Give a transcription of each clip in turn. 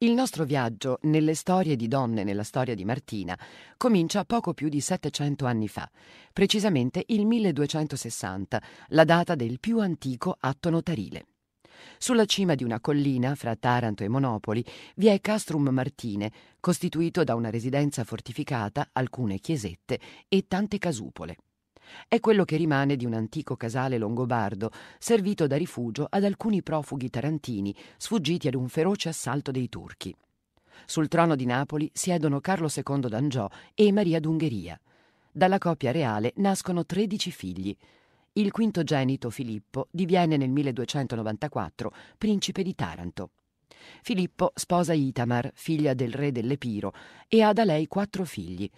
Il nostro viaggio nelle storie di donne nella storia di Martina comincia poco più di 700 anni fa, precisamente il 1260, la data del più antico atto notarile. Sulla cima di una collina fra Taranto e Monopoli vi è Castrum Martine, costituito da una residenza fortificata, alcune chiesette e tante casupole. È quello che rimane di un antico casale longobardo, servito da rifugio ad alcuni profughi tarantini sfuggiti ad un feroce assalto dei turchi. Sul trono di Napoli siedono Carlo II d'Angiò e Maria d'Ungheria. Dalla coppia reale nascono 13 figli. Il quintogenito Filippo diviene nel 1294 principe di Taranto. Filippo sposa Itamar, figlia del re dell'Epiro, e ha da lei quattro figli,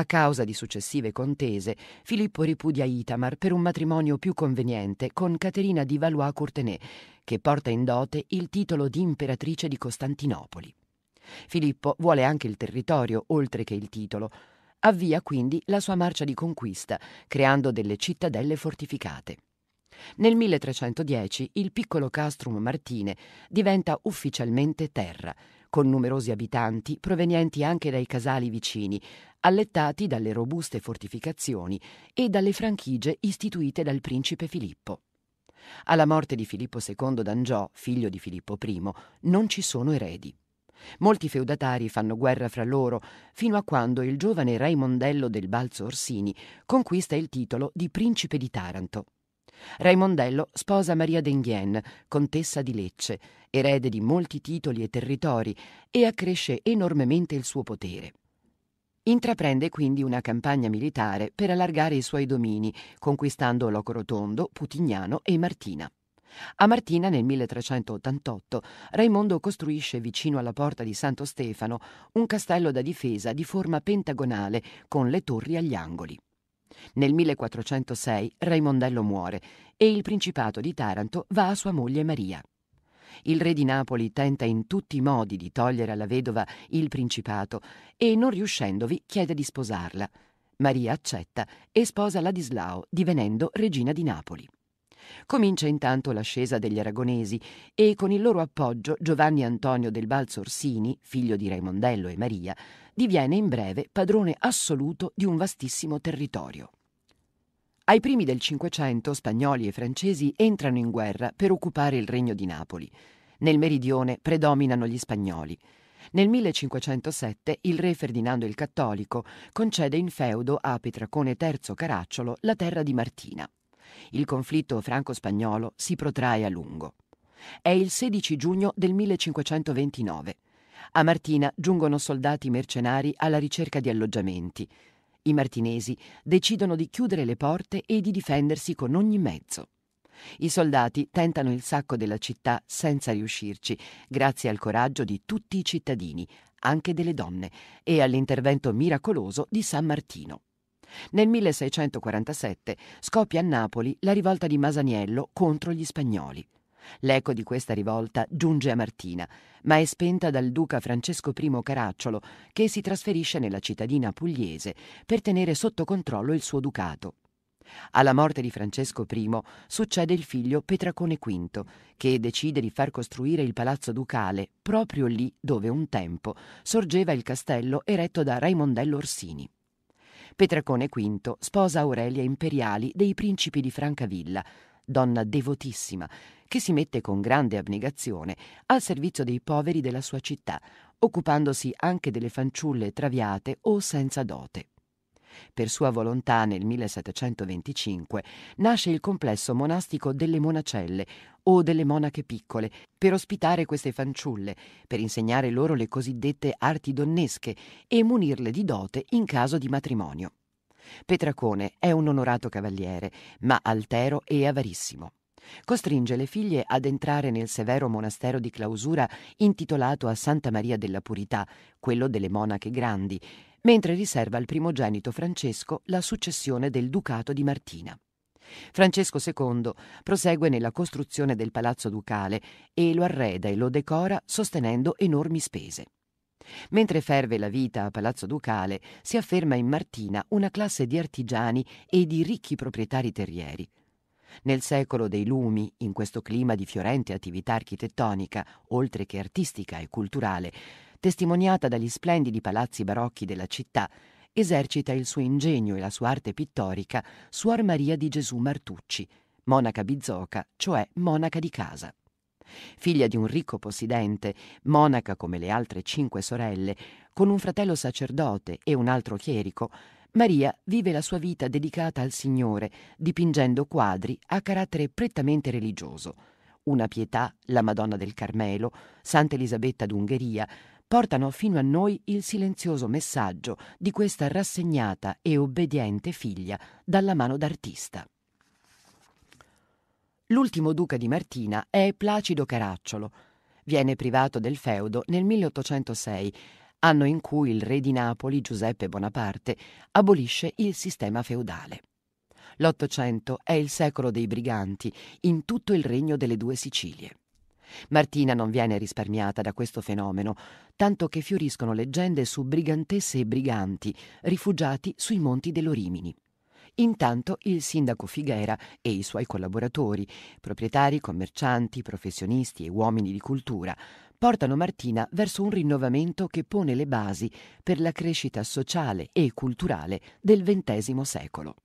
a causa di successive contese, Filippo ripudia Itamar per un matrimonio più conveniente con Caterina di Valois-Courtenay, che porta in dote il titolo di imperatrice di Costantinopoli. Filippo vuole anche il territorio, oltre che il titolo. Avvia quindi la sua marcia di conquista, creando delle cittadelle fortificate. Nel 1310 il piccolo castrum Martine diventa ufficialmente terra, con numerosi abitanti provenienti anche dai casali vicini, allettati dalle robuste fortificazioni e dalle franchigie istituite dal principe Filippo. Alla morte di Filippo II d'Angiò, figlio di Filippo I, non ci sono eredi. Molti feudatari fanno guerra fra loro fino a quando il giovane Raimondello del Balzo Orsini conquista il titolo di principe di Taranto. Raimondello sposa Maria d'Enghien, contessa di Lecce, erede di molti titoli e territori, e accresce enormemente il suo potere. Intraprende quindi una campagna militare per allargare i suoi domini, conquistando Locorotondo, Putignano e Martina. A Martina nel 1388 Raimondo costruisce vicino alla porta di Santo Stefano un castello da difesa di forma pentagonale con le torri agli angoli. Nel 1406 Raimondello muore e il principato di Taranto va a sua moglie Maria. Il re di Napoli tenta in tutti i modi di togliere alla vedova il principato e non riuscendovi chiede di sposarla. Maria accetta e sposa Ladislao, divenendo regina di Napoli. Comincia intanto l'ascesa degli aragonesi e con il loro appoggio Giovanni Antonio del Balzo Orsini, figlio di Raimondello e Maria, diviene in breve padrone assoluto di un vastissimo territorio. Ai primi del Cinquecento spagnoli e francesi entrano in guerra per occupare il regno di Napoli. Nel meridione predominano gli spagnoli. Nel 1507 il re Ferdinando il Cattolico concede in feudo a Petracone III Caracciolo la terra di Martina. Il conflitto franco-spagnolo si protrae a lungo. È il 16 giugno del 1529. A Martina giungono soldati mercenari alla ricerca di alloggiamenti. I martinesi decidono di chiudere le porte e di difendersi con ogni mezzo. I soldati tentano il sacco della città senza riuscirci, grazie al coraggio di tutti i cittadini, anche delle donne, e all'intervento miracoloso di San Martino. Nel 1647 scoppia a Napoli la rivolta di Masaniello contro gli spagnoli. L'eco di questa rivolta giunge a Martina, ma è spenta dal duca Francesco I Caracciolo, che si trasferisce nella cittadina pugliese per tenere sotto controllo il suo ducato. Alla morte di Francesco I succede il figlio Petracone V, che decide di far costruire il palazzo ducale proprio lì dove un tempo sorgeva il castello eretto da Raimondello Orsini. Petracone V sposa Aurelia Imperiali dei principi di Francavilla, donna devotissima, che si mette con grande abnegazione al servizio dei poveri della sua città, occupandosi anche delle fanciulle traviate o senza dote. Per sua volontà nel 1725 nasce il complesso monastico delle monacelle o delle monache piccole per ospitare queste fanciulle, per insegnare loro le cosiddette arti donnesche e munirle di dote in caso di matrimonio. Petracone è un onorato cavaliere, ma altero e avarissimo. Costringe le figlie ad entrare nel severo monastero di clausura intitolato a Santa Maria della Purità, quello delle monache grandi, mentre riserva al primogenito Francesco la successione del ducato di Martina. Francesco II prosegue nella costruzione del palazzo ducale e lo arreda e lo decora sostenendo enormi spese. Mentre ferve la vita a Palazzo Ducale, si afferma in Martina una classe di artigiani e di ricchi proprietari terrieri. Nel secolo dei lumi, in questo clima di fiorente attività architettonica, oltre che artistica e culturale, testimoniata dagli splendidi palazzi barocchi della città, esercita il suo ingegno e la sua arte pittorica Suor Maria di Gesù Martucci, monaca bizzoca, cioè monaca di casa figlia di un ricco possidente, monaca come le altre cinque sorelle, con un fratello sacerdote e un altro chierico, Maria vive la sua vita dedicata al Signore, dipingendo quadri a carattere prettamente religioso. Una pietà, la Madonna del Carmelo, Santa Elisabetta d'Ungheria, portano fino a noi il silenzioso messaggio di questa rassegnata e obbediente figlia dalla mano d'artista. L'ultimo duca di Martina è Placido Caracciolo. Viene privato del feudo nel 1806, anno in cui il re di Napoli Giuseppe Bonaparte abolisce il sistema feudale. L'Ottocento è il secolo dei briganti in tutto il regno delle due Sicilie. Martina non viene risparmiata da questo fenomeno, tanto che fioriscono leggende su brigantesse e briganti rifugiati sui monti dell'Orimini. Intanto il sindaco Figuera e i suoi collaboratori, proprietari, commercianti, professionisti e uomini di cultura, portano Martina verso un rinnovamento che pone le basi per la crescita sociale e culturale del XX secolo.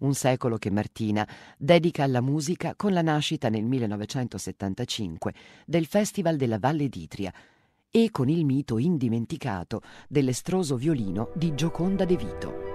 Un secolo che Martina dedica alla musica con la nascita nel 1975 del Festival della Valle d'Itria e con il mito indimenticato dell'estroso violino di Gioconda De Vito.